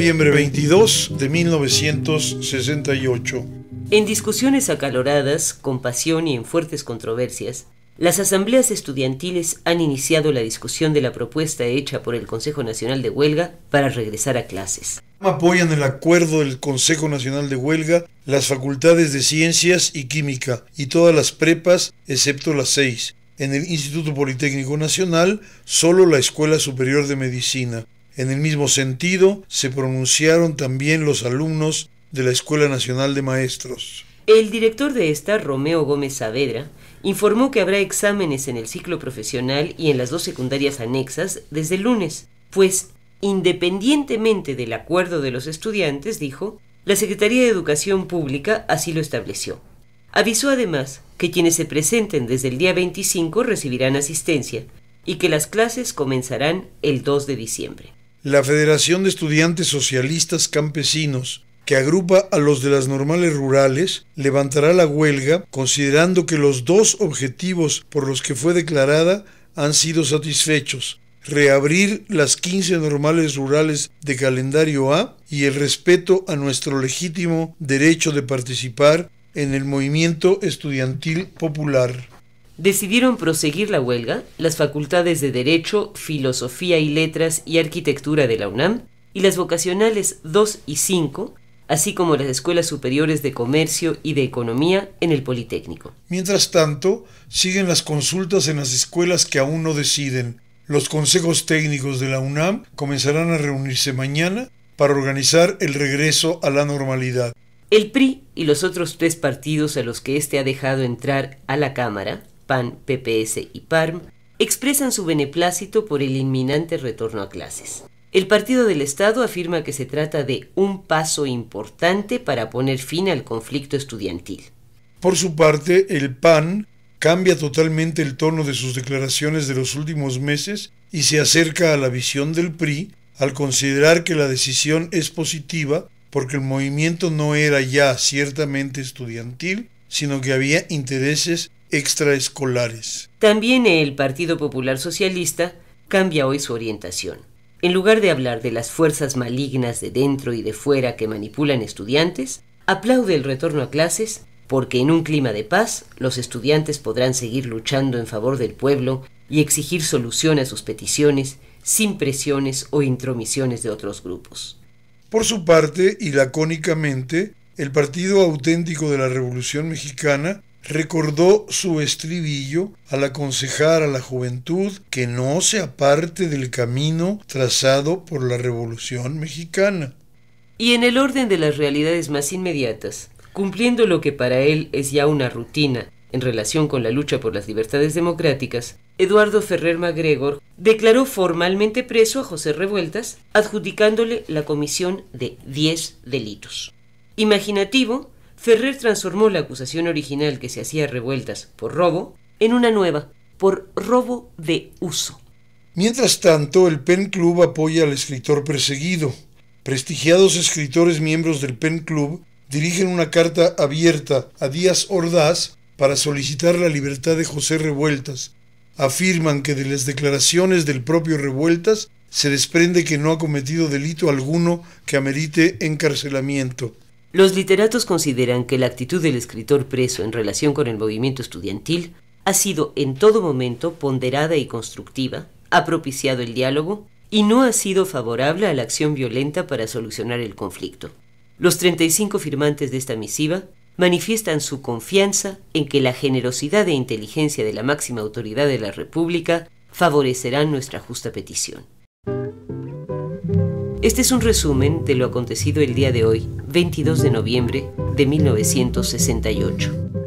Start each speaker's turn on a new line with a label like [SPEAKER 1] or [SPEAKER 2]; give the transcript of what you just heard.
[SPEAKER 1] noviembre 22 de 1968. En discusiones acaloradas, con pasión y en fuertes controversias, las asambleas estudiantiles han iniciado la discusión de la propuesta hecha por el Consejo Nacional de Huelga para regresar a clases.
[SPEAKER 2] Apoyan el acuerdo del Consejo Nacional de Huelga, las facultades de Ciencias y Química y todas las prepas, excepto las seis. En el Instituto Politécnico Nacional, solo la Escuela Superior de Medicina. En el mismo sentido, se pronunciaron también los alumnos de la Escuela Nacional de Maestros.
[SPEAKER 1] El director de esta, Romeo Gómez Saavedra, informó que habrá exámenes en el ciclo profesional y en las dos secundarias anexas desde el lunes, pues, independientemente del acuerdo de los estudiantes, dijo, la Secretaría de Educación Pública así lo estableció. Avisó además que quienes se presenten desde el día 25 recibirán asistencia y que las clases comenzarán el 2 de diciembre.
[SPEAKER 2] La Federación de Estudiantes Socialistas Campesinos, que agrupa a los de las normales rurales, levantará la huelga considerando que los dos objetivos por los que fue declarada han sido satisfechos, reabrir las 15 normales rurales de calendario A y el respeto a nuestro legítimo derecho de participar en el movimiento estudiantil popular
[SPEAKER 1] decidieron proseguir la huelga las facultades de Derecho, Filosofía y Letras y Arquitectura de la UNAM y las vocacionales 2 y 5, así como las escuelas superiores de comercio y de economía en el Politécnico.
[SPEAKER 2] Mientras tanto, siguen las consultas en las escuelas que aún no deciden. Los consejos técnicos de la UNAM comenzarán a reunirse mañana para organizar el regreso a la normalidad.
[SPEAKER 1] El PRI y los otros tres partidos a los que éste ha dejado entrar a la Cámara PAN, PPS y PARM, expresan su beneplácito por el inminente retorno a clases. El Partido del Estado afirma que se trata de un paso importante para poner fin al conflicto estudiantil.
[SPEAKER 2] Por su parte, el PAN cambia totalmente el tono de sus declaraciones de los últimos meses y se acerca a la visión del PRI al considerar que la decisión es positiva porque el movimiento no era ya ciertamente estudiantil, sino que había intereses extraescolares.
[SPEAKER 1] También el Partido Popular Socialista cambia hoy su orientación. En lugar de hablar de las fuerzas malignas de dentro y de fuera que manipulan estudiantes, aplaude el retorno a clases porque en un clima de paz los estudiantes podrán seguir luchando en favor del pueblo y exigir solución a sus peticiones sin presiones o intromisiones de otros grupos.
[SPEAKER 2] Por su parte, y lacónicamente, el Partido Auténtico de la Revolución Mexicana Recordó su estribillo al aconsejar a la juventud que no se aparte del camino trazado por la Revolución Mexicana.
[SPEAKER 1] Y en el orden de las realidades más inmediatas, cumpliendo lo que para él es ya una rutina en relación con la lucha por las libertades democráticas, Eduardo Ferrer MacGregor declaró formalmente preso a José Revueltas, adjudicándole la comisión de 10 delitos. Imaginativo, Ferrer transformó la acusación original que se hacía revueltas por robo en una nueva, por robo de uso. Mientras tanto, el Pen
[SPEAKER 2] Club apoya al escritor perseguido. Prestigiados escritores miembros del Pen Club dirigen una carta abierta a Díaz Ordaz para solicitar la libertad de José Revueltas. Afirman que de las declaraciones del propio Revueltas
[SPEAKER 1] se desprende que no ha cometido delito alguno que amerite encarcelamiento. Los literatos consideran que la actitud del escritor preso en relación con el movimiento estudiantil ha sido en todo momento ponderada y constructiva, ha propiciado el diálogo y no ha sido favorable a la acción violenta para solucionar el conflicto. Los 35 firmantes de esta misiva manifiestan su confianza en que la generosidad e inteligencia de la máxima autoridad de la República favorecerán nuestra justa petición. Este es un resumen de lo acontecido el día de hoy, 22 de noviembre de 1968.